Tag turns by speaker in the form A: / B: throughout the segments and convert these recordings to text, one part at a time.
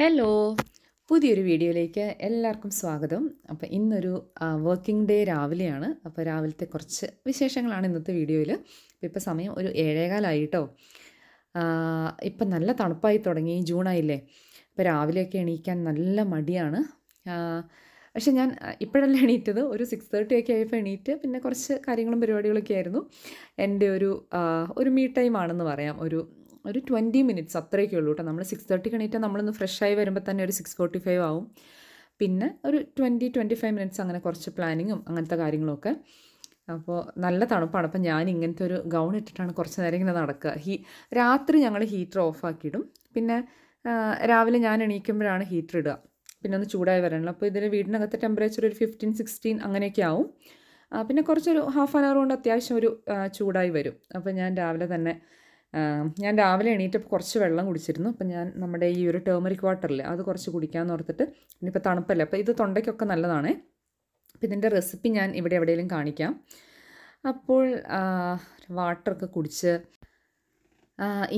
A: hello പുതിയൊരു വീഡിയോയിലേക്ക് എല്ലാവർക്കും സ്വാഗതം അപ്പോൾ ഇന്നൊരു വർക്കിംഗ് ഡേ രാവിലെയാണ് അപ്പോൾ രാവിലത്തെ കുറച്ച് വിശേഷങ്ങളാണ് ഇന്നത്തെ വീഡിയോയിൽ അപ്പോൾ ഇപ്പോൾ സമയം ഒരു ഏഴേകാലായിട്ടോ ഇപ്പം നല്ല തണുപ്പായി തുടങ്ങി ജൂണായില്ലേ അപ്പോൾ രാവിലെയൊക്കെ എണീക്കാൻ നല്ല മടിയാണ് പക്ഷേ ഞാൻ ഇപ്പോഴല്ല എണീറ്റത് ഒരു സിക്സ് തേർട്ടി ഒക്കെ ആയപ്പോൾ എണീറ്റ് പിന്നെ കുറച്ച് കാര്യങ്ങളും പരിപാടികളൊക്കെ ആയിരുന്നു എൻ്റെ ഒരു ഒരു മീ ടൈം ആണെന്ന് പറയാം ഒരു ഒരു ട്വൻറ്റി മിനിറ്റ്സ് അത്രയൊക്കെ ഉള്ളൂ കേട്ടോ നമ്മൾ സിക്സ് തേർട്ടിക്ക് എണീറ്റ് നമ്മളൊന്ന് ഫ്രഷായി വരുമ്പോൾ തന്നെ ഒരു സിക്സ് ഫോർട്ടി ഫൈവ് ആവും പിന്നെ ഒരു ട്വൻറ്റി ട്വൻറ്റി ഫൈവ് മിനിറ്റ്സ് അങ്ങനെ കുറച്ച് പ്ലാനിങ്ങും അങ്ങനത്തെ കാര്യങ്ങളൊക്കെ അപ്പോൾ നല്ല തണുപ്പാണ് അപ്പോൾ ഞാൻ ഇങ്ങനത്തെ ഒരു ഗൗൺ ഇട്ടിട്ടാണ് കുറച്ച് നേരം ഇങ്ങനെ നടക്കുക ഹീ രാത്രി ഞങ്ങൾ ഹീറ്റർ ഓഫാക്കിയിടും പിന്നെ രാവിലെ ഞാൻ എണീക്കുമ്പോഴാണ് ഹീറ്റർ ഇടുക പിന്നെ ഒന്ന് ചൂടായി വരണല്ലോ അപ്പോൾ ഇതിൻ്റെ വീടിനകത്തെ ടെമ്പറേച്ചർ ഒരു ഫിഫ്റ്റീൻ സിക്സ്റ്റീൻ അങ്ങനെയൊക്കെ ആവും പിന്നെ കുറച്ചൊരു ഹാഫ് ആൻ അവർ കൊണ്ട് അത്യാവശ്യം ഒരു ചൂടായി വരും അപ്പോൾ ഞാൻ രാവിലെ തന്നെ ഞാൻ രാവിലെ എണീറ്റപ്പോൾ കുറച്ച് വെള്ളം കുടിച്ചിരുന്നു അപ്പം ഞാൻ നമ്മുടെ ഈ ഒരു ടേമറിക് വാട്ടറിൽ അത് കുറച്ച് കുടിക്കാമെന്ന് ഓർത്തിട്ട് ഇനിയിപ്പോൾ തണുപ്പല്ലേ അപ്പോൾ ഇത് തൊണ്ടയ്ക്കൊക്കെ നല്ലതാണേ അപ്പം ഇതിൻ്റെ റെസിപ്പി ഞാൻ ഇവിടെ എവിടെയെങ്കിലും കാണിക്കാം അപ്പോൾ വാട്ടറൊക്കെ കുടിച്ച്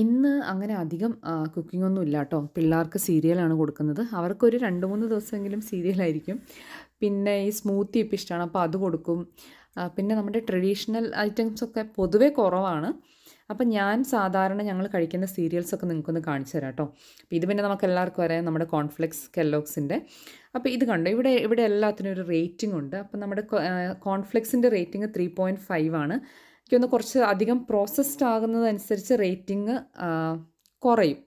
A: ഇന്ന് അങ്ങനെ അധികം കുക്കിംഗ് ഒന്നും ഇല്ല കേട്ടോ പിള്ളേർക്ക് സീരിയലാണ് കൊടുക്കുന്നത് അവർക്കൊരു രണ്ട് മൂന്ന് ദിവസമെങ്കിലും സീരിയലായിരിക്കും പിന്നെ ഈ സ്മൂത്തി ഇപ്പം ഇഷ്ടമാണ് അപ്പോൾ അത് കൊടുക്കും പിന്നെ നമ്മുടെ ട്രഡീഷണൽ ഐറ്റംസൊക്കെ പൊതുവേ കുറവാണ് അപ്പം ഞാൻ സാധാരണ ഞങ്ങൾ കഴിക്കുന്ന സീരിയൽസൊക്കെ നിങ്ങൾക്കൊന്ന് കാണിച്ചു തരാം കേട്ടോ അപ്പോൾ ഇത് പിന്നെ നമുക്ക് എല്ലാവർക്കും അറിയാം നമ്മുടെ കോൺഫ്ലെക്സ് കെല്ലോക്സിൻ്റെ അപ്പോൾ ഇത് കണ്ടോ ഇവിടെ ഇവിടെ എല്ലാത്തിനും ഒരു റേറ്റിംഗ് ഉണ്ട് അപ്പോൾ നമ്മുടെ കോൺഫ്ലെക്സിൻ്റെ റേറ്റിംഗ് ത്രീ പോയിൻറ്റ് ഫൈവ് ആണ് എനിക്കൊന്ന് കുറച്ച് അധികം പ്രോസസ്ഡ് ആകുന്നതനുസരിച്ച് റേറ്റിംഗ് കുറയും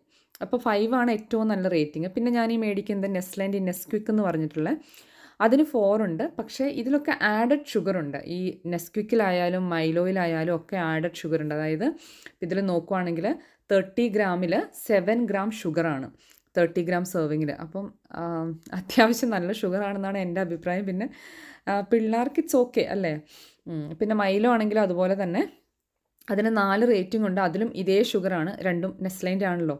A: അപ്പോൾ ഫൈവ് ആണ് ഏറ്റവും നല്ല റേറ്റിംഗ് പിന്നെ ഞാൻ ഈ മേടിക്കുന്നത് നെസ്ലാൻഡ് നെസ്ക്വിക്ക് എന്ന് പറഞ്ഞിട്ടുള്ള അതിന് ഫോർ ഉണ്ട് പക്ഷേ ഇതിലൊക്കെ ആഡഡ് ഷുഗർ ഉണ്ട് ഈ നെസ്ക്വിക്കിലായാലും മൈലോയിലായാലും ഒക്കെ ആഡഡ് ഷുഗർ ഉണ്ട് അതായത് ഇതിൽ നോക്കുവാണെങ്കിൽ തേർട്ടി ഗ്രാമിൽ സെവൻ ഗ്രാം ഷുഗറാണ് തേർട്ടി ഗ്രാം സെർവിങ്ങിൽ അപ്പം അത്യാവശ്യം നല്ല ഷുഗർ ആണെന്നാണ് എൻ്റെ അഭിപ്രായം പിന്നെ പിള്ളേർക്ക് ഇറ്റ്സ് ഓക്കെ അല്ലേ പിന്നെ മൈലോ ആണെങ്കിലും അതുപോലെ തന്നെ അതിന് നാല് റേറ്റിംഗ് ഉണ്ട് അതിലും ഇതേ ഷുഗറാണ് രണ്ടും നെസ്ലൈൻ്റെ ആണല്ലോ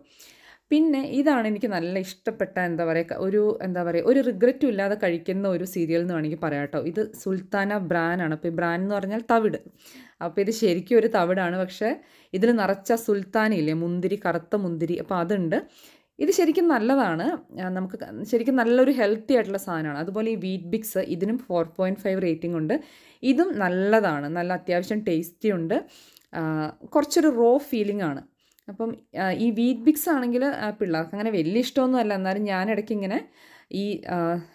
A: പിന്നെ ഇതാണ് എനിക്ക് നല്ല ഇഷ്ടപ്പെട്ട എന്താ പറയുക ഒരു എന്താ പറയുക ഒരു റിഗ്രറ്റും ഇല്ലാതെ കഴിക്കുന്ന ഒരു സീരിയൽ എന്ന് വേണമെങ്കിൽ പറയാം കേട്ടോ ഇത് സുൽത്താന ബ്രാൻ ആണ് അപ്പോൾ ഈ ബ്രാൻ എന്ന് പറഞ്ഞാൽ തവിട് അപ്പോൾ ഇത് ശരിക്കും ഒരു തവിടാണ് പക്ഷേ ഇതിൽ നിറച്ച സുൽത്താനയില്ലേ മുന്തിരി കറുത്ത മുന്തിരി അപ്പോൾ അതുണ്ട് ഇത് ശരിക്കും നല്ലതാണ് നമുക്ക് ശരിക്കും നല്ലൊരു ഹെൽത്തി ആയിട്ടുള്ള സാധനമാണ് അതുപോലെ ഈ വീറ്റ് ബിക്സ് ഇതിനും ഫോർ പോയിൻറ്റ് ഫൈവ് റേറ്റിംഗ് ഉണ്ട് ഇതും നല്ലതാണ് നല്ല അത്യാവശ്യം ടേസ്റ്റി ഉണ്ട് കുറച്ചൊരു റോ ഫീലിംഗ് ആണ് അപ്പം ഈ വീറ്റ് ബിക്സ് ആണെങ്കിൽ പിള്ളേർക്ക് അങ്ങനെ വലിയ ഇഷ്ടമൊന്നും അല്ല എന്നാലും ഞാനിടയ്ക്ക് ഇങ്ങനെ ഈ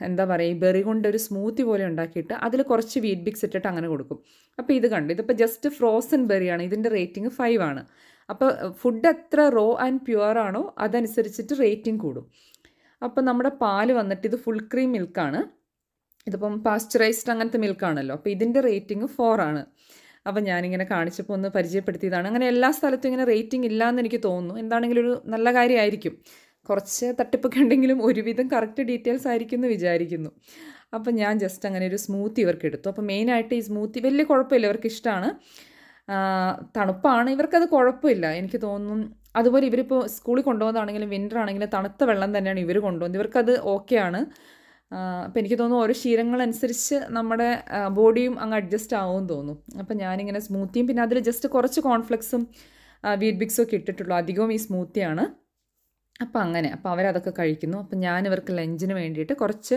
A: എന്താ പറയുക ഈ ബെറി കൊണ്ട് ഒരു സ്മൂത്തി പോലെ ഉണ്ടാക്കിയിട്ട് അതിൽ കുറച്ച് വീറ്റ് ബിക്സ് ഇട്ടിട്ട് അങ്ങനെ കൊടുക്കും അപ്പോൾ ഇത് കണ്ടു ഇതിപ്പോൾ ജസ്റ്റ് ഫ്രോസൺ ബെറിയാണ് ഇതിൻ്റെ റേറ്റിംഗ് ഫൈവ് ആണ് അപ്പോൾ ഫുഡ് എത്ര റോ ആൻഡ് പ്യുവർ ആണോ അതനുസരിച്ചിട്ട് റേറ്റിംഗ് കൂടും അപ്പോൾ നമ്മുടെ പാല് വന്നിട്ട് ഇത് ഫുൾ ക്രീം മിൽക്കാണ് ഇതിപ്പം പാസ്ചറൈസ്ഡ് അങ്ങനത്തെ മിൽക്കാണല്ലോ അപ്പോൾ ഇതിൻ്റെ റേറ്റിംഗ് ഫോർ ആണ് അപ്പോൾ ഞാനിങ്ങനെ കാണിച്ചപ്പോൾ ഒന്ന് പരിചയപ്പെടുത്തിയതാണ് അങ്ങനെ എല്ലാ സ്ഥലത്തും ഇങ്ങനെ റേറ്റിംഗ് ഇല്ല എന്ന് എനിക്ക് തോന്നുന്നു എന്താണെങ്കിലും ഒരു നല്ല കാര്യമായിരിക്കും കുറച്ച് തട്ടിപ്പൊക്കെ ഉണ്ടെങ്കിലും ഒരുവിധം കറക്റ്റ് ഡീറ്റെയിൽസ് ആയിരിക്കും എന്ന് വിചാരിക്കുന്നു അപ്പം ഞാൻ ജസ്റ്റ് അങ്ങനെ ഒരു സ്മൂത്തി ഇവർക്ക് എടുത്തു അപ്പോൾ മെയിനായിട്ട് ഈ സ്മൂത്തി വലിയ കുഴപ്പമില്ല ഇവർക്ക് ഇഷ്ടമാണ് തണുപ്പാണ് ഇവർക്കത് കുഴപ്പമില്ല എനിക്ക് തോന്നുന്നു അതുപോലെ ഇവരിപ്പോൾ സ്കൂളിൽ കൊണ്ടുപോകുന്നതാണെങ്കിലും വിൻ്റർ ആണെങ്കിലും തണുത്ത വെള്ളം തന്നെയാണ് ഇവർ കൊണ്ടുപോകുന്നത് ഇവർക്കത് ഓക്കെയാണ് അപ്പോൾ എനിക്ക് തോന്നുന്നു ഓരോ ശീലങ്ങളനുസരിച്ച് നമ്മുടെ ബോഡിയും അങ്ങ് അഡ്ജസ്റ്റ് ആവുമെന്ന് തോന്നുന്നു അപ്പം ഞാനിങ്ങനെ സ്മൂത്തിയും പിന്നെ അതിൽ ജസ്റ്റ് കുറച്ച് കോൺഫ്ലെക്സും വീറ്റ് ബിക്സും ഒക്കെ ഇട്ടിട്ടുള്ളൂ അധികവും ഈ സ്മൂത്തിയാണ് അപ്പോൾ അങ്ങനെ അപ്പോൾ അവരതൊക്കെ കഴിക്കുന്നു അപ്പോൾ ഞാൻ ഇവർക്ക് ലഞ്ചിന് വേണ്ടിയിട്ട് കുറച്ച്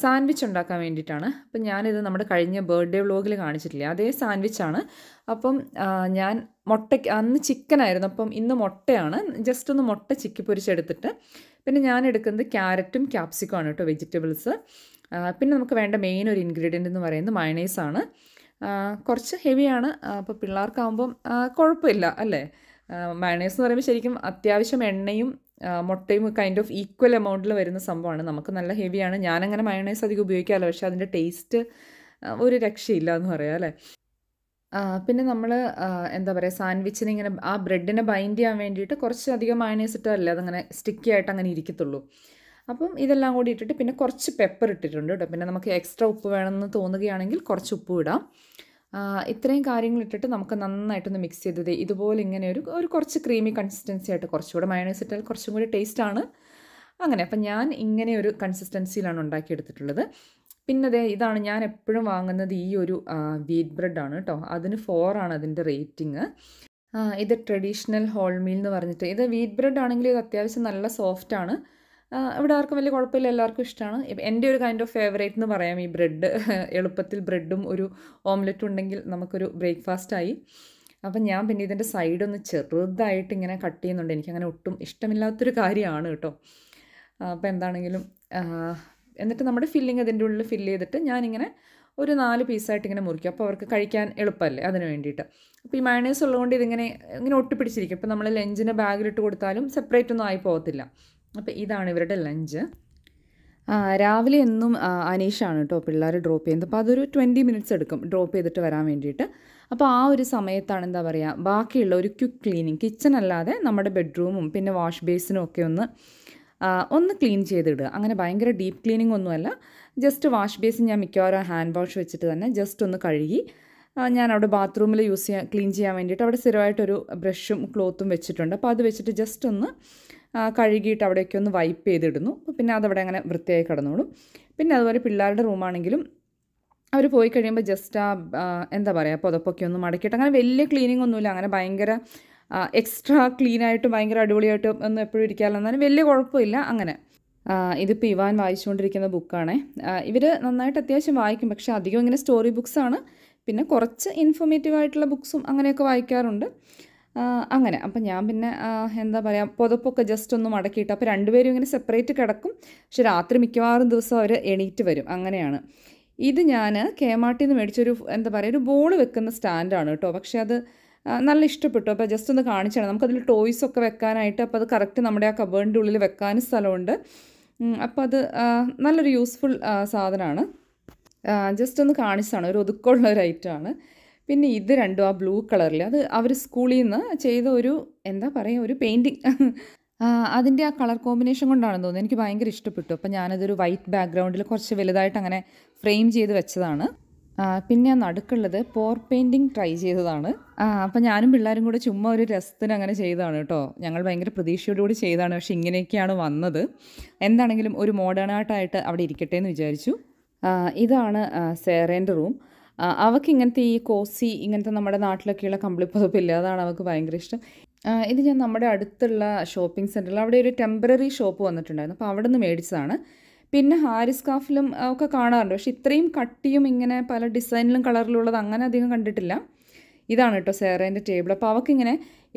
A: സാൻഡ്വിച്ച് ഉണ്ടാക്കാൻ വേണ്ടിയിട്ടാണ് അപ്പം ഞാനിത് നമ്മുടെ കഴിഞ്ഞ ബർത്ത്ഡേ വ്ളോഗിൽ കാണിച്ചിട്ടില്ലേ അതേ സാൻഡ്വിച്ചാണ് അപ്പം ഞാൻ മുട്ടയ്ക്ക് അന്ന് ചിക്കനായിരുന്നു അപ്പം ഇന്ന് മുട്ടയാണ് ജസ്റ്റ് ഒന്ന് മുട്ട ചിക്കി പൊരിച്ചെടുത്തിട്ട് പിന്നെ ഞാൻ എടുക്കുന്നത് ക്യാരറ്റും ക്യാപ്സിക്കും ആണ് കേട്ടോ വെജിറ്റബിൾസ് പിന്നെ നമുക്ക് വേണ്ട മെയിൻ ഒരു ഇൻഗ്രീഡിയൻ്റ് എന്ന് പറയുന്നത് മയണൈസാണ് കുറച്ച് ഹെവിയാണ് അപ്പോൾ പിള്ളേർക്കാവുമ്പം കുഴപ്പമില്ല അല്ലേ മയണൈസ് എന്ന് പറയുമ്പോൾ ശരിക്കും അത്യാവശ്യം എണ്ണയും മുട്ടയും കൈൻഡ് ഓഫ് ഈക്വൽ എമൗണ്ടിൽ വരുന്ന സംഭവമാണ് നമുക്ക് നല്ല ഹെവിയാണ് ഞാനങ്ങനെ മയണൈസ് അധികം ഉപയോഗിക്കാമല്ലോ പക്ഷേ അതിൻ്റെ ടേസ്റ്റ് ഒരു രക്ഷയില്ല എന്ന് പറയാം അല്ലേ പിന്നെ നമ്മൾ എന്താ പറയുക സാൻഡ്വിച്ചിന് ഇങ്ങനെ ആ ബ്രെഡിനെ ബൈൻഡ് ചെയ്യാൻ വേണ്ടിയിട്ട് കുറച്ച് അധികം മയണൈസ് ഇട്ടതല്ലേ അതങ്ങനെ സ്റ്റിക്കി ആയിട്ട് അങ്ങനെ ഇരിക്കത്തുള്ളൂ അപ്പം ഇതെല്ലാം കൂടി ഇട്ടിട്ട് പിന്നെ കുറച്ച് പെപ്പർ ഇട്ടിട്ടുണ്ട് കേട്ടോ പിന്നെ നമുക്ക് എക്സ്ട്രാ ഉപ്പ് വേണമെന്ന് തോന്നുകയാണെങ്കിൽ കുറച്ച് ഉപ്പ് ഇടാം ഇത്രയും കാര്യങ്ങൾ ഇട്ടിട്ട് നമുക്ക് നന്നായിട്ടൊന്ന് മിക്സ് ചെയ്തത് ഇതുപോലെ ഇങ്ങനെ ഒരു ഒരു കുറച്ച് ക്രീമി കൺസിസ്റ്റൻസി ആയിട്ട് കുറച്ചുകൂടെ മയണൈസ് ഇട്ടാൽ കുറച്ചും കൂടി ടേസ്റ്റാണ് അങ്ങനെ അപ്പം ഞാൻ ഇങ്ങനെ ഒരു കൺസിസ്റ്റൻസിയിലാണ് ഉണ്ടാക്കിയെടുത്തിട്ടുള്ളത് പിന്നെ അതെ ഇതാണ് ഞാൻ എപ്പോഴും വാങ്ങുന്നത് ഈ ഒരു വീറ്റ് ബ്രെഡാണ് കേട്ടോ അതിന് ഫോറാണ് അതിൻ്റെ റേറ്റിംഗ് ഇത് ട്രഡീഷണൽ ഹോൾ എന്ന് പറഞ്ഞിട്ട് ഇത് വീറ്റ് ബ്രെഡ് ആണെങ്കിൽ ഇത് അത്യാവശ്യം നല്ല സോഫ്റ്റാണ് ഇവിടെ ആർക്കും വലിയ കുഴപ്പമില്ല എല്ലാവർക്കും ഇഷ്ടമാണ് എൻ്റെ ഒരു കൈൻഡ് ഓഫ് ഫേവറേറ്റ് എന്ന് പറയാം ഈ ബ്രെഡ് എളുപ്പത്തിൽ ബ്രെഡും ഒരു ഓംലെറ്റും ഉണ്ടെങ്കിൽ നമുക്കൊരു ബ്രേക്ക്ഫാസ്റ്റായി അപ്പം ഞാൻ പിന്നെ ഇതിൻ്റെ സൈഡൊന്ന് ചെറുതായിട്ട് ഇങ്ങനെ കട്ട് ചെയ്യുന്നുണ്ട് എനിക്കങ്ങനെ ഒട്ടും ഇഷ്ടമില്ലാത്തൊരു കാര്യമാണ് കേട്ടോ അപ്പോൾ എന്താണെങ്കിലും എന്നിട്ട് നമ്മുടെ ഫില്ലിങ് അതിൻ്റെ ഉള്ളിൽ ഫില്ല് ചെയ്തിട്ട് ഞാനിങ്ങനെ ഒരു നാല് പീസായിട്ട് ഇങ്ങനെ മുറിക്കും അപ്പോൾ അവർക്ക് കഴിക്കാൻ എളുപ്പമല്ലേ അതിന് വേണ്ടിയിട്ട് അപ്പോൾ ഈ മയണേഴ്സ് ഉള്ളതുകൊണ്ട് ഇതിങ്ങനെ ഇങ്ങനെ ഒട്ടിപ്പിടിച്ചിരിക്കും ഇപ്പം നമ്മൾ ലഞ്ചിന് ബാഗിലിട്ട് കൊടുത്താലും സെപ്പറേറ്റ് ഒന്നും ആയി പോകത്തില്ല അപ്പോൾ ഇതാണ് ഇവരുടെ ലഞ്ച് രാവിലെ എന്നും അനീഷാണ് കേട്ടോ പിള്ളേർ ഡ്രോപ്പ് ചെയ്യുന്നത് അപ്പോൾ അതൊരു ട്വൻറ്റി മിനിറ്റ്സ് എടുക്കും ഡ്രോപ്പ് ചെയ്തിട്ട് വരാൻ വേണ്ടിയിട്ട് അപ്പോൾ ആ ഒരു സമയത്താണ് എന്താ പറയുക ബാക്കിയുള്ള ഒരു ക്വിക്ക് ക്ലീനിങ് കിച്ചൺ അല്ലാതെ നമ്മുടെ ബെഡ്റൂമും പിന്നെ വാഷ് ബേസിനും ഒക്കെ ഒന്ന് ഒന്ന് ക്ലീൻ ചെയ്തിടുക അങ്ങനെ ഭയങ്കര ഡീപ്പ് ക്ലീനിങ് ഒന്നുമല്ല ജസ്റ്റ് വാഷ് ബേസിൻ ഞാൻ മിക്കവാറും ഹാൻഡ് വാഷ് വെച്ചിട്ട് തന്നെ ജസ്റ്റ് ഒന്ന് കഴുകി ഞാൻ അവിടെ ബാത്റൂമിൽ യൂസ് ചെയ്യാൻ ക്ലീൻ ചെയ്യാൻ വേണ്ടിയിട്ട് അവിടെ സ്ഥിരമായിട്ടൊരു ബ്രഷും ക്ലോത്തും വെച്ചിട്ടുണ്ട് അപ്പോൾ അത് വെച്ചിട്ട് ജസ്റ്റ് ഒന്ന് കഴുകിയിട്ട് അവിടെയൊക്കെ ഒന്ന് വൈപ്പ് ചെയ്തിടുന്നു പിന്നെ അതവിടെ അങ്ങനെ വൃത്തിയായി കിടന്നോളും പിന്നെ അതുപോലെ പിള്ളേരുടെ റൂമാണെങ്കിലും അവർ പോയി കഴിയുമ്പോൾ ജസ്റ്റ് ആ എന്താ പറയുക പുതപ്പൊക്കെ ഒന്ന് മടക്കിയിട്ട് അങ്ങനെ വലിയ ക്ലീനിങ് ഒന്നുമില്ല അങ്ങനെ ഭയങ്കര എക്സ്ട്രാ ക്ലീനായിട്ട് ഭയങ്കര അടിപൊളിയായിട്ടും ഒന്നും എപ്പോഴും ഇരിക്കാറില്ലെന്നാലും വലിയ കുഴപ്പമില്ല അങ്ങനെ ഇതിപ്പോൾ ഇവാൻ വായിച്ചുകൊണ്ടിരിക്കുന്ന ബുക്കാണ് ഇവർ നന്നായിട്ട് അത്യാവശ്യം വായിക്കും പക്ഷേ അധികം ഇങ്ങനെ സ്റ്റോറി ബുക്സാണ് പിന്നെ കുറച്ച് ഇൻഫോർമേറ്റീവ് ആയിട്ടുള്ള ബുക്സും അങ്ങനെയൊക്കെ വായിക്കാറുണ്ട് അങ്ങനെ അപ്പം ഞാൻ പിന്നെ എന്താ പറയുക പുതപ്പൊക്കെ ജസ്റ്റ് ഒന്ന് മടക്കിയിട്ട് അപ്പോൾ രണ്ടുപേരും ഇങ്ങനെ സെപ്പറേറ്റ് കിടക്കും പക്ഷെ രാത്രി മിക്കവാറും ദിവസം അവർ എണീറ്റ് വരും അങ്ങനെയാണ് ഇത് ഞാൻ കേമാട്ടിൽ നിന്ന് മേടിച്ചൊരു എന്താ പറയുക ഒരു ബോൾ വെക്കുന്ന സ്റ്റാൻഡാണ് കേട്ടോ പക്ഷേ അത് നല്ല ഇഷ്ടപ്പെട്ടു അപ്പോൾ ജസ്റ്റ് ഒന്ന് കാണിച്ചാണ് നമുക്കതിൽ ടോയ്സ് ഒക്കെ വെക്കാനായിട്ട് അപ്പോൾ അത് കറക്റ്റ് നമ്മുടെ ആ കബേണിൻ്റെ ഉള്ളിൽ വെക്കാനും സ്ഥലമുണ്ട് അപ്പോൾ അത് നല്ലൊരു യൂസ്ഫുൾ സാധനമാണ് ജസ്റ്റ് ഒന്ന് കാണിച്ചതാണ് ഒരു ഒതുക്കമുള്ള ഒരു ഐറ്റമാണ് പിന്നെ ഇത് രണ്ടും ആ ബ്ലൂ കളറിൽ അത് അവർ സ്കൂളിൽ നിന്ന് ചെയ്ത ഒരു എന്താ പറയുക ഒരു പെയിൻറ്റിങ് അതിൻ്റെ ആ കളർ കോമ്പിനേഷൻ കൊണ്ടാണെന്ന് തോന്നുന്നു എനിക്ക് ഭയങ്കര ഇഷ്ടപ്പെട്ടു അപ്പോൾ ഞാനതൊരു വൈറ്റ് ബാക്ക്ഗ്രൗണ്ടിൽ കുറച്ച് വലുതായിട്ട് അങ്ങനെ ഫ്രെയിം ചെയ്ത് വെച്ചതാണ് പിന്നെ ആ നടുക്കുള്ളത് പോർ പെയിൻറ്റിങ് ട്രൈ ചെയ്തതാണ് അപ്പം ഞാനും പിള്ളേരും കൂടെ ചുമ്മാ ഒരു രസത്തിന് അങ്ങനെ ചെയ്തതാണ് കേട്ടോ ഞങ്ങൾ ഭയങ്കര പ്രതീക്ഷയോടുകൂടി ചെയ്തതാണ് പക്ഷേ ഇങ്ങനെയൊക്കെയാണ് വന്നത് എന്താണെങ്കിലും ഒരു മോഡേൺ ആർട്ടായിട്ട് അവിടെ ഇരിക്കട്ടെ എന്ന് വിചാരിച്ചു ഇതാണ് സേറേൻ്റെ റൂം അവൾക്ക് ഇങ്ങനത്തെ ഈ കോസി ഇങ്ങനത്തെ നമ്മുടെ നാട്ടിലൊക്കെയുള്ള ഇല്ല അതാണ് അവൾക്ക് ഭയങ്കര ഇഷ്ടം ഇത് ഞാൻ നമ്മുടെ അടുത്തുള്ള ഷോപ്പിംഗ് സെൻറ്ററിൽ അവിടെ ഒരു ടെമ്പററി ഷോപ്പ് വന്നിട്ടുണ്ടായിരുന്നു അപ്പോൾ അവിടെ നിന്ന് മേടിച്ചതാണ് പിന്നെ ഹാരിസ് കാഫിലും ഒക്കെ കാണാറുണ്ട് പക്ഷെ ഇത്രയും കട്ടിയും ഇങ്ങനെ പല ഡിസൈനിലും കളറിലുള്ളത് അങ്ങനെ അധികം കണ്ടിട്ടില്ല ഇതാണ് കേട്ടോ സേറേൻ്റെ ടേബിൾ അപ്പോൾ അവൾക്കിങ്ങനെ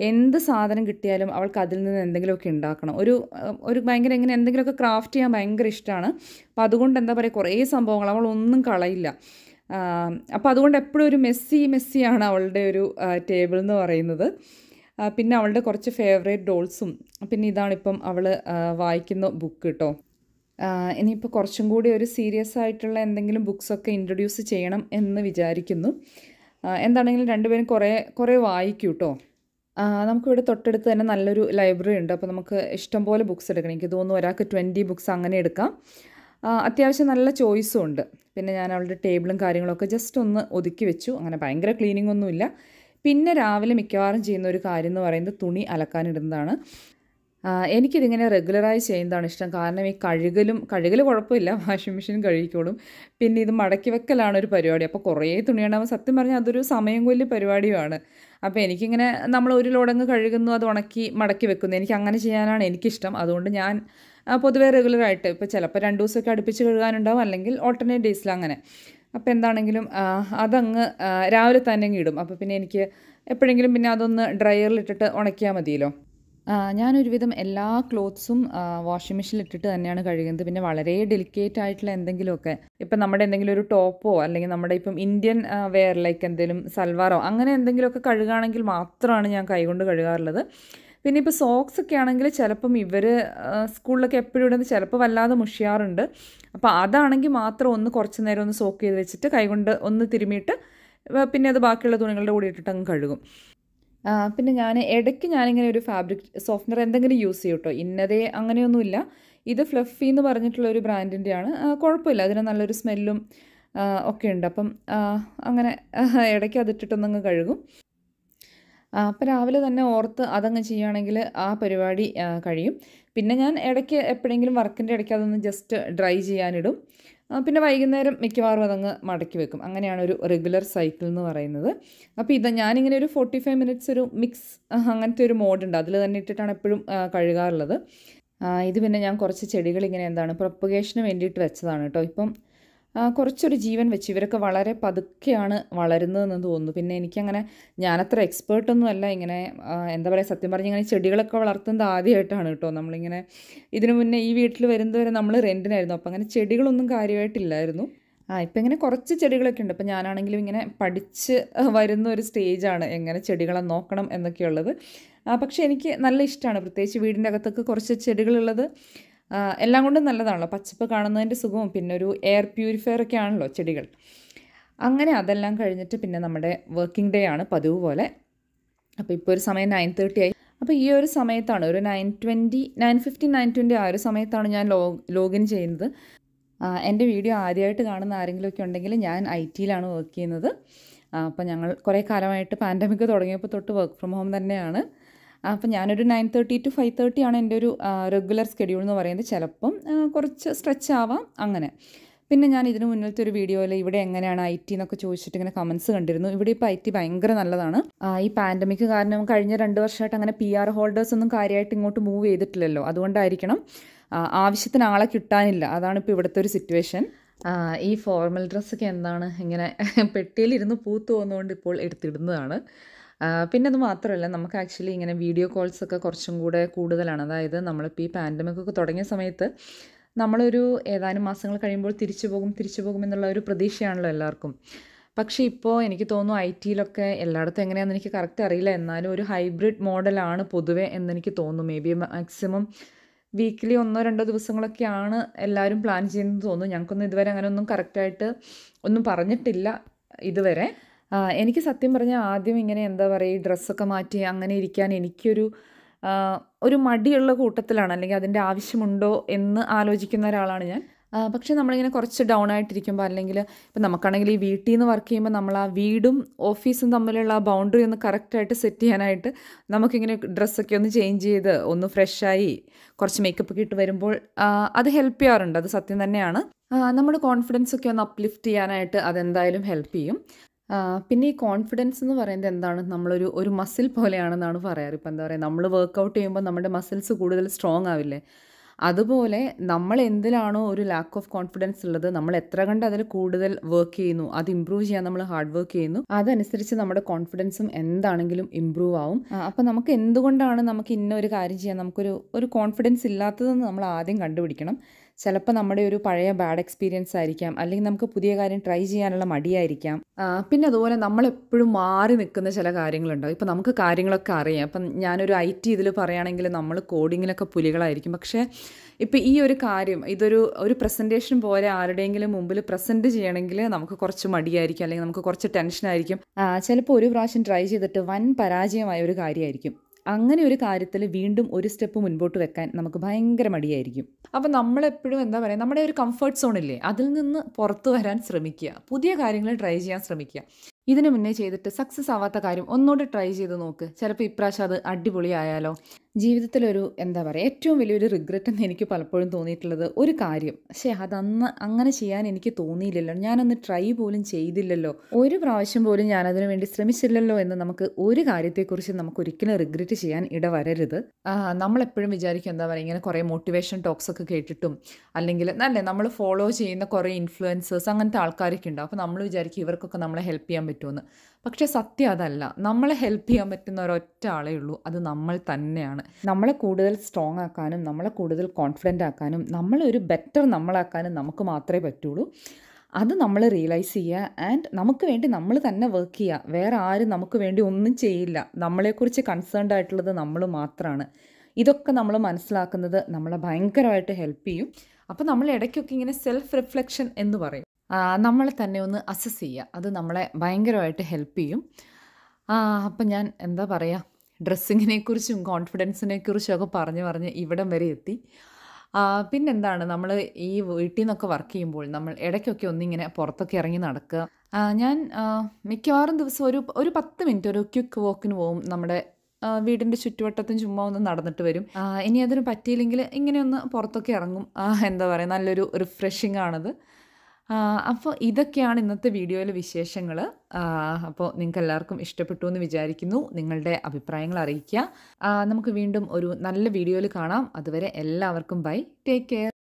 A: എന്ത് സാധനം കിട്ടിയാലും അവൾക്ക് അതിൽ നിന്ന് എന്തെങ്കിലുമൊക്കെ ഉണ്ടാക്കണം ഒരു ഒരു ഭയങ്കര ഇങ്ങനെ എന്തെങ്കിലുമൊക്കെ ക്രാഫ്റ്റ് ചെയ്യാൻ ഭയങ്കര ഇഷ്ടമാണ് അപ്പോൾ അതുകൊണ്ട് എന്താ പറയുക കുറേ സംഭവങ്ങൾ അവൾ ഒന്നും കളയില്ല അപ്പോൾ അതുകൊണ്ട് എപ്പോഴും ഒരു മെസ്സി മെസ്സിയാണ് അവളുടെ ഒരു ടേബിൾ എന്ന് പറയുന്നത് പിന്നെ അവളുടെ കുറച്ച് ഫേവറേറ്റ് ഡോൾസും പിന്നെ ഇതാണിപ്പം അവൾ വായിക്കുന്ന ബുക്ക് കേട്ടോ ഇനിയിപ്പോൾ കുറച്ചും കൂടി ഒരു സീരിയസ് ആയിട്ടുള്ള എന്തെങ്കിലും ബുക്സൊക്കെ ഇൻട്രൊഡ്യൂസ് ചെയ്യണം എന്ന് വിചാരിക്കുന്നു എന്താണെങ്കിലും രണ്ടുപേരും കുറേ കുറേ വായിക്കും കേട്ടോ നമുക്കിവിടെ തൊട്ടടുത്ത് തന്നെ നല്ലൊരു ലൈബ്രറി ഉണ്ട് അപ്പോൾ നമുക്ക് ഇഷ്ടംപോലെ ബുക്സ് എടുക്കണം എനിക്ക് തോന്നുന്നു ഒരാൾക്ക് ട്വൻറ്റി ബുക്സ് അങ്ങനെ എടുക്കാം അത്യാവശ്യം നല്ല ചോയ്സും ഉണ്ട് പിന്നെ ഞാൻ അവളുടെ ടേബിളും കാര്യങ്ങളൊക്കെ ജസ്റ്റ് ഒന്ന് ഒതുക്കി വെച്ചു അങ്ങനെ ഭയങ്കര ക്ലീനിങ് ഒന്നുമില്ല പിന്നെ രാവിലെ മിക്കവാറും ചെയ്യുന്ന ഒരു കാര്യം എന്ന് പറയുന്നത് തുണി അലക്കാനിടുന്നതാണ് എനിക്കിതിങ്ങനെ റെഗുലറായി ചെയ്യുന്നതാണ് ഇഷ്ടം കാരണം ഈ കഴുകലും കഴുകൽ കുഴപ്പമില്ല വാഷിംഗ് മെഷീൻ കഴുകിക്കോളും പിന്നെ ഇത് മടക്കി വെക്കലാണ് ഒരു പരിപാടി അപ്പോൾ കുറേ തുണിയുണ്ടാകുമ്പോൾ സത്യം പറഞ്ഞാൽ അതൊരു സമയം കൊല്ലി പരിപാടിയുമാണ് അപ്പോൾ എനിക്കിങ്ങനെ നമ്മൾ ഒരു ലോടങ്ങ് കഴുകുന്നു അത് ഉണക്കി മടക്കി വെക്കുന്നു എനിക്ക് അങ്ങനെ ചെയ്യാനാണ് എനിക്കിഷ്ടം അതുകൊണ്ട് ഞാൻ പൊതുവേ റെഗുലറായിട്ട് ഇപ്പോൾ ചിലപ്പോൾ രണ്ട് ദിവസമൊക്കെ അടുപ്പിച്ച് കഴുകാനുണ്ടാവും അല്ലെങ്കിൽ ഓൾട്ടർനേറ്റ് ഡേയ്സിൽ അങ്ങനെ അപ്പോൾ എന്താണെങ്കിലും അതങ്ങ് രാവിലെ തന്നെ അങ്ങ് ഇടും അപ്പോൾ പിന്നെ എനിക്ക് എപ്പോഴെങ്കിലും പിന്നെ അതൊന്ന് ഡ്രയറിലിട്ടിട്ട് ഉണക്കിയാൽ മതിയല്ലോ ഞാനൊരുവിധം എല്ലാ ക്ലോത്ത്സും വാഷിംഗ് മെഷീനിൽ ഇട്ടിട്ട് തന്നെയാണ് കഴുകുന്നത് പിന്നെ വളരെ ഡെലിക്കേറ്റ് ആയിട്ടുള്ള എന്തെങ്കിലുമൊക്കെ ഇപ്പം നമ്മുടെ എന്തെങ്കിലും ഒരു ടോപ്പോ അല്ലെങ്കിൽ നമ്മുടെ ഇപ്പം ഇന്ത്യൻ വെയർ ലൈക്ക് എന്തെങ്കിലും സൽവാറോ അങ്ങനെ എന്തെങ്കിലുമൊക്കെ കഴുകുകയാണെങ്കിൽ മാത്രമാണ് ഞാൻ കൈകൊണ്ട് കഴുകാറുള്ളത് പിന്നെ ഇപ്പോൾ സോക്സ് ഒക്കെ ആണെങ്കിൽ ചിലപ്പം ഇവർ സ്കൂളിലൊക്കെ എപ്പോഴും ഇടുന്നത് ചിലപ്പോൾ വല്ലാതെ മുഷിയാറുണ്ട് അപ്പോൾ അതാണെങ്കിൽ മാത്രം ഒന്ന് കുറച്ച് നേരം ഒന്ന് സോക്ക് ചെയ്ത് വെച്ചിട്ട് കൈകൊണ്ട് ഒന്ന് തിരുമിയിട്ട് പിന്നെ അത് ബാക്കിയുള്ള തുണികളുടെ കൂടി ഇട്ടിട്ട് അങ്ങ് കഴുകും പിന്നെ ഞാൻ ഇടയ്ക്ക് ഞാനിങ്ങനെ ഒരു ഫാബ്രിക് സോഫ്റ്റ്നർ എന്തെങ്കിലും യൂസ് ചെയ്യും കേട്ടോ ഇന്നതേ അങ്ങനെയൊന്നുമില്ല ഇത് ഫ്ലഫി എന്ന് പറഞ്ഞിട്ടുള്ള ഒരു ബ്രാൻഡിൻ്റെയാണ് കുഴപ്പമില്ല അതിന് നല്ലൊരു സ്മെല്ലും ഒക്കെ ഉണ്ട് അപ്പം അങ്ങനെ ഇടയ്ക്ക് അതിട്ടിട്ടൊന്നങ്ങ് കഴുകും അപ്പോൾ രാവിലെ തന്നെ ഓർത്ത് അതങ്ങ് ചെയ്യുകയാണെങ്കിൽ ആ പരിപാടി കഴിയും പിന്നെ ഞാൻ ഇടയ്ക്ക് എപ്പോഴെങ്കിലും വർക്കിൻ്റെ ഇടയ്ക്ക് അതൊന്ന് ജസ്റ്റ് ഡ്രൈ ചെയ്യാനിടും പിന്നെ വൈകുന്നേരം മിക്കവാറും അതങ്ങ് മടക്കി വെക്കും അങ്ങനെയാണ് ഒരു റെഗുലർ സൈക്കിൾ എന്ന് പറയുന്നത് അപ്പോൾ ഇത് ഞാനിങ്ങനെ ഒരു ഫോർട്ടി ഫൈവ് മിനിറ്റ്സ് ഒരു മിക്സ് അങ്ങനത്തെ ഒരു മോഡുണ്ട് അതിൽ തന്നെ ഇട്ടിട്ടാണ് എപ്പോഴും കഴുകാറുള്ളത് ഇത് പിന്നെ ഞാൻ കുറച്ച് ചെടികൾ ഇങ്ങനെ എന്താണ് പ്രൊപ്പഗേഷന് വേണ്ടിയിട്ട് വെച്ചതാണ് കേട്ടോ ഇപ്പം കുറച്ചൊരു ജീവൻ വെച്ച് ഇവരൊക്കെ വളരെ പതുക്കെയാണ് വളരുന്നതെന്ന് തോന്നുന്നു പിന്നെ എനിക്കങ്ങനെ ഞാനത്ര എക്സ്പേർട്ടൊന്നും അല്ല ഇങ്ങനെ എന്താ പറയുക സത്യം പറഞ്ഞ് ഇങ്ങനെ ചെടികളൊക്കെ വളർത്തുന്നത് ആദ്യമായിട്ടാണ് കേട്ടോ നമ്മളിങ്ങനെ ഇതിനു മുന്നേ ഈ വീട്ടിൽ വരുന്നതുവരെ നമ്മൾ റെൻറ്റിനായിരുന്നു അപ്പോൾ അങ്ങനെ ചെടികളൊന്നും കാര്യമായിട്ടില്ലായിരുന്നു ആ ഇപ്പം ഇങ്ങനെ കുറച്ച് ചെടികളൊക്കെ ഉണ്ട് ഇപ്പം ഞാനാണെങ്കിലും ഇങ്ങനെ പഠിച്ച് വരുന്ന ഒരു സ്റ്റേജാണ് എങ്ങനെ ചെടികളെ നോക്കണം എന്നൊക്കെയുള്ളത് പക്ഷേ എനിക്ക് നല്ല ഇഷ്ടമാണ് പ്രത്യേകിച്ച് വീടിൻ്റെ അകത്തൊക്കെ കുറച്ച് ചെടികളുള്ളത് എല്ലാം കൊണ്ടും നല്ലതാണല്ലോ പച്ചപ്പ് കാണുന്നതിൻ്റെ സുഖവും പിന്നെ ഒരു എയർ പ്യൂരിഫയർ ഒക്കെ ആണല്ലോ ചെടികൾ അങ്ങനെ അതെല്ലാം കഴിഞ്ഞിട്ട് പിന്നെ നമ്മുടെ വർക്കിംഗ് ഡേ ആണ് പതിവ് പോലെ അപ്പോൾ ഇപ്പോൾ ഒരു സമയം നയൻ തേർട്ടി ആയി അപ്പോൾ ഈ ഒരു സമയത്താണ് ഒരു nine twenty nine fifty nine twenty ആ ഒരു സമയത്താണ് ഞാൻ ലോ ലോഗിൻ ചെയ്യുന്നത് എൻ്റെ വീഡിയോ ആദ്യമായിട്ട് കാണുന്ന ആരെങ്കിലുമൊക്കെ ഉണ്ടെങ്കിൽ ഞാൻ ഐ ടിയിലാണ് വർക്ക് ചെയ്യുന്നത് അപ്പോൾ ഞങ്ങൾ കുറേ കാലമായിട്ട് പാൻഡമിക് തുടങ്ങിയപ്പോൾ തൊട്ട് വർക്ക് ഫ്രം ഹോം തന്നെയാണ് അപ്പോൾ ഞാനൊരു nine thirty two five thirty ആണ് എൻ്റെ ഒരു റെഗുലർ സ്കെഡ്യൂൾ എന്ന് പറയുന്നത് ചിലപ്പം കുറച്ച് സ്ട്രെച്ച് ആവാം അങ്ങനെ പിന്നെ ഞാൻ ഇതിന് മുന്നിലത്തെ ഒരു വീഡിയോയിൽ ഇവിടെ എങ്ങനെയാണ് ഐ ടി എന്നൊക്കെ ചോദിച്ചിട്ട് ഇങ്ങനെ കമൻസ് കണ്ടിരുന്നു ഇവിടെ ഇപ്പോൾ ഐ ടി ഭയങ്കര നല്ലതാണ് ഈ പാൻഡമിക് കാരണം കഴിഞ്ഞ രണ്ട് വർഷമായിട്ട് അങ്ങനെ പി ആർ ഹോൾഡേഴ്സ് ഒന്നും കാര്യമായിട്ട് ഇങ്ങോട്ട് മൂവ് ചെയ്തിട്ടില്ലല്ലോ അതുകൊണ്ടായിരിക്കണം ആവശ്യത്തിന് ആളെ കിട്ടാനില്ല അതാണ് ഇപ്പോൾ ഇവിടുത്തെ ഒരു സിറ്റുവേഷൻ ഈ ഫോർമൽ ഡ്രസ്സൊക്കെ എന്താണ് ഇങ്ങനെ പെട്ടിയിലിരുന്ന് പൂത്തു പോകുന്നതുകൊണ്ട് ഇപ്പോൾ എടുത്തിടുന്നതാണ് പിന്നെ അത് മാത്രമല്ല നമുക്ക് ആക്ച്വലി ഇങ്ങനെ വീഡിയോ കോൾസ് ഒക്കെ കുറച്ചും കൂടെ കൂടുതലാണ് അതായത് നമ്മളിപ്പോൾ ഈ പാൻഡമിക് ഒക്കെ തുടങ്ങിയ സമയത്ത് നമ്മളൊരു ഏതാനും മാസങ്ങൾ കഴിയുമ്പോൾ തിരിച്ചു പോകും തിരിച്ചു പോകും എന്നുള്ള ഒരു പ്രതീക്ഷയാണല്ലോ എല്ലാവർക്കും പക്ഷേ ഇപ്പോൾ എനിക്ക് തോന്നുന്നു ഐ ടിയിലൊക്കെ എല്ലായിടത്തും എങ്ങനെയാണെന്ന് എനിക്ക് കറക്റ്റ് അറിയില്ല എന്നാലും ഒരു ഹൈബ്രിഡ് മോഡലാണ് പൊതുവെ എന്നെനിക്ക് തോന്നുന്നു മേ ബി മാക്സിമം വീക്കിലി ഒന്നോ രണ്ടോ ദിവസങ്ങളൊക്കെയാണ് എല്ലാവരും പ്ലാൻ ചെയ്യുന്നതെന്ന് തോന്നുന്നു ഞങ്ങൾക്കൊന്നും ഇതുവരെ അങ്ങനെയൊന്നും കറക്റ്റായിട്ട് ഒന്നും പറഞ്ഞിട്ടില്ല ഇതുവരെ എനിക്ക് സത്യം പറഞ്ഞാൽ ആദ്യം ഇങ്ങനെ എന്താ പറയുക ഈ ഡ്രസ്സൊക്കെ മാറ്റി അങ്ങനെ ഇരിക്കാൻ എനിക്കൊരു ഒരു മടിയുള്ള കൂട്ടത്തിലാണ് അല്ലെങ്കിൽ അതിൻ്റെ ആവശ്യമുണ്ടോ എന്ന് ആലോചിക്കുന്ന ഒരാളാണ് ഞാൻ പക്ഷേ നമ്മളിങ്ങനെ കുറച്ച് ഡൗൺ ആയിട്ടിരിക്കുമ്പോൾ അല്ലെങ്കിൽ ഇപ്പം നമുക്കാണെങ്കിൽ ഈ വീട്ടിൽ നിന്ന് വർക്ക് ചെയ്യുമ്പോൾ നമ്മൾ ആ വീടും ഓഫീസും തമ്മിലുള്ള ആ ബൗണ്ടറി ഒന്ന് കറക്റ്റായിട്ട് സെറ്റ് ചെയ്യാനായിട്ട് നമുക്കിങ്ങനെ ഡ്രസ്സൊക്കെ ഒന്ന് ചേഞ്ച് ചെയ്ത് ഒന്ന് ഫ്രഷായി കുറച്ച് മേക്കപ്പ് ഇട്ട് വരുമ്പോൾ അത് ഹെൽപ്പ് ചെയ്യാറുണ്ട് അത് സത്യം തന്നെയാണ് നമ്മുടെ കോൺഫിഡൻസ് ഒക്കെ ഒന്ന് അപ്ലിഫ്റ്റ് ചെയ്യാനായിട്ട് അതെന്തായാലും ഹെൽപ്പ് ചെയ്യും പിന്നെ ഈ കോൺഫിഡൻസ് എന്ന് പറയുന്നത് എന്താണ് നമ്മളൊരു ഒരു മസിൽ പോലെയാണെന്നാണ് പറയാറ് ഇപ്പം എന്താ പറയുക നമ്മൾ വർക്കൗട്ട് ചെയ്യുമ്പോൾ നമ്മുടെ മസിൽസ് കൂടുതൽ സ്ട്രോങ് ആവില്ലേ അതുപോലെ നമ്മൾ എന്തിലാണോ ഒരു ലാക്ക് ഓഫ് കോൺഫിഡൻസ് ഉള്ളത് നമ്മൾ എത്ര കണ്ട് അതിൽ കൂടുതൽ വർക്ക് ചെയ്യുന്നു അത് ഇമ്പ്രൂവ് ചെയ്യാൻ നമ്മൾ ഹാർഡ് വർക്ക് ചെയ്യുന്നു അതനുസരിച്ച് നമ്മുടെ കോൺഫിഡൻസും എന്താണെങ്കിലും ഇമ്പ്രൂവ് ആവും അപ്പം നമുക്ക് എന്തുകൊണ്ടാണ് നമുക്ക് ഇന്ന ഒരു കാര്യം ചെയ്യാൻ നമുക്കൊരു ഒരു കോൺഫിഡൻസ് ഇല്ലാത്തതെന്ന് നമ്മൾ ആദ്യം കണ്ടുപിടിക്കണം ചിലപ്പോൾ നമ്മുടെ ഒരു പഴയ ബാഡ് എക്സ്പീരിയൻസ് ആയിരിക്കാം അല്ലെങ്കിൽ നമുക്ക് പുതിയ കാര്യം ട്രൈ ചെയ്യാനുള്ള മടിയായിരിക്കാം പിന്നെ അതുപോലെ നമ്മളെപ്പോഴും മാറി നിൽക്കുന്ന ചില കാര്യങ്ങളുണ്ടാവും ഇപ്പോൾ നമുക്ക് കാര്യങ്ങളൊക്കെ അറിയാം അപ്പം ഞാനൊരു ഐ ടി ഇതിൽ പറയുകയാണെങ്കിൽ നമ്മൾ കോഡിങ്ങിലൊക്കെ പുലികളായിരിക്കും പക്ഷേ ഇപ്പം ഈ ഒരു കാര്യം ഇതൊരു ഒരു പ്രസൻറ്റേഷൻ പോലെ ആരുടെയെങ്കിലും മുമ്പിൽ പ്രസൻറ്റ് ചെയ്യണമെങ്കിൽ നമുക്ക് കുറച്ച് മടിയായിരിക്കും അല്ലെങ്കിൽ നമുക്ക് കുറച്ച് ടെൻഷനായിരിക്കും ചിലപ്പോൾ ഒരു പ്രാവശ്യം ട്രൈ ചെയ്തിട്ട് വൻ പരാജയമായ ഒരു കാര്യമായിരിക്കും അങ്ങനെ ഒരു കാര്യത്തിൽ വീണ്ടും ഒരു സ്റ്റെപ്പ് മുൻപോട്ട് വെക്കാൻ നമുക്ക് ഭയങ്കര മടിയായിരിക്കും അപ്പോൾ നമ്മളെപ്പോഴും എന്താ പറയുക നമ്മുടെ ഒരു കംഫർട്ട് സോണില്ലേ അതിൽ നിന്ന് പുറത്തു വരാൻ ശ്രമിക്കുക പുതിയ കാര്യങ്ങൾ ട്രൈ ചെയ്യാൻ ശ്രമിക്കുക ഇതിനു മുന്നേ ചെയ്തിട്ട് സക്സസ് ആവാത്ത കാര്യം ഒന്നുകൂടി ട്രൈ ചെയ്ത് നോക്ക് ചിലപ്പോൾ ഇപ്രാവശ്യം അത് അടിപൊളിയായാലോ ജീവിതത്തിലൊരു എന്താ പറയുക ഏറ്റവും വലിയൊരു റിഗ്രറ്റ് എന്ന് എനിക്ക് പലപ്പോഴും തോന്നിയിട്ടുള്ളത് ഒരു കാര്യം പക്ഷേ അതന്ന് അങ്ങനെ ചെയ്യാൻ എനിക്ക് തോന്നിയില്ലല്ലോ ഞാനൊന്ന് ട്രൈ പോലും ചെയ്തില്ലല്ലോ ഒരു പ്രാവശ്യം പോലും ഞാനതിനു വേണ്ടി ശ്രമിച്ചില്ലല്ലോ എന്ന് നമുക്ക് ഒരു കാര്യത്തെക്കുറിച്ച് നമുക്ക് ഒരിക്കലും റിഗ്രറ്റ് ചെയ്യാൻ ഇടവരരുത് നമ്മളെപ്പോഴും വിചാരിക്കും എന്താ പറയുക ഇങ്ങനെ കുറേ മോട്ടിവേഷൻ ടോക്സ് ഒക്കെ കേട്ടിട്ടും അല്ലെങ്കിൽ അല്ലേ നമ്മൾ ഫോളോ ചെയ്യുന്ന കുറേ ഇൻഫ്ലുവൻസേഴ്സ് അങ്ങനത്തെ ആൾക്കാരൊക്കെ ഉണ്ടാവും അപ്പോൾ നമ്മൾ വിചാരിക്കും ഇവർക്കൊക്കെ നമ്മളെ ഹെൽപ്പ് ചെയ്യാൻ പറ്റുമെന്ന് പക്ഷേ സത്യം അതല്ല നമ്മളെ ഹെൽപ്പ് ചെയ്യാൻ പറ്റുന്ന ഒരൊറ്റ ആളേ ഉള്ളൂ അത് നമ്മൾ തന്നെയാണ് നമ്മളെ കൂടുതൽ സ്ട്രോങ് ആക്കാനും നമ്മളെ കൂടുതൽ കോൺഫിഡൻ്റ് ആക്കാനും നമ്മളെ ഒരു ബെറ്റർ നമ്മളാക്കാനും നമുക്ക് മാത്രമേ പറ്റുള്ളൂ അത് നമ്മൾ റിയലൈസ് ചെയ്യുക ആൻഡ് നമുക്ക് വേണ്ടി നമ്മൾ തന്നെ വർക്ക് ചെയ്യുക വേറെ ആരും നമുക്ക് വേണ്ടി ഒന്നും ചെയ്യില്ല നമ്മളെക്കുറിച്ച് കൺസേൺഡ് ആയിട്ടുള്ളത് നമ്മൾ മാത്രമാണ് ഇതൊക്കെ നമ്മൾ മനസ്സിലാക്കുന്നത് നമ്മളെ ഭയങ്കരമായിട്ട് ഹെൽപ്പ് ചെയ്യും അപ്പോൾ നമ്മൾ ഇടയ്ക്കൊക്കെ ഇങ്ങനെ സെൽഫ് റിഫ്ലക്ഷൻ എന്ന് പറയും നമ്മൾ തന്നെ ഒന്ന് അസസ് ചെയ്യുക അത് നമ്മളെ ഭയങ്കരമായിട്ട് ഹെൽപ്പ് ചെയ്യും അപ്പം ഞാൻ എന്താ പറയുക ഡ്രസ്സിങ്ങിനെ കുറിച്ചും കോൺഫിഡൻസിനെ പറഞ്ഞു പറഞ്ഞ് പറഞ്ഞ് ഇവിടം വരെ എത്തി പിന്നെന്താണ് നമ്മൾ ഈ വീട്ടിൽ നിന്നൊക്കെ വർക്ക് ചെയ്യുമ്പോൾ നമ്മൾ ഇടയ്ക്കൊക്കെ ഒന്നിങ്ങനെ പുറത്തൊക്കെ ഇറങ്ങി നടക്കുക ഞാൻ മിക്കവാറും ദിവസം ഒരു ഒരു പത്ത് മിനിറ്റ് ഒരു ക്വിക്ക് വാക്കിന് പോകും നമ്മുടെ വീടിൻ്റെ ചുറ്റുവട്ടത്തും ചുമ്മാ ഒന്ന് നടന്നിട്ട് വരും ഇനി അതിന് പറ്റിയില്ലെങ്കിൽ ഇങ്ങനെയൊന്ന് പുറത്തൊക്കെ ഇറങ്ങും എന്താ പറയുക നല്ലൊരു റിഫ്രഷിംഗ് ആണത് അപ്പോൾ ഇതൊക്കെയാണ് ഇന്നത്തെ വീഡിയോയിലെ വിശേഷങ്ങൾ അപ്പോൾ നിങ്ങൾക്ക് എല്ലാവർക്കും ഇഷ്ടപ്പെട്ടു എന്ന് വിചാരിക്കുന്നു നിങ്ങളുടെ അഭിപ്രായങ്ങൾ അറിയിക്കുക നമുക്ക് വീണ്ടും ഒരു നല്ല വീഡിയോയിൽ കാണാം അതുവരെ എല്ലാവർക്കും ബൈ ടേക്ക് കെയർ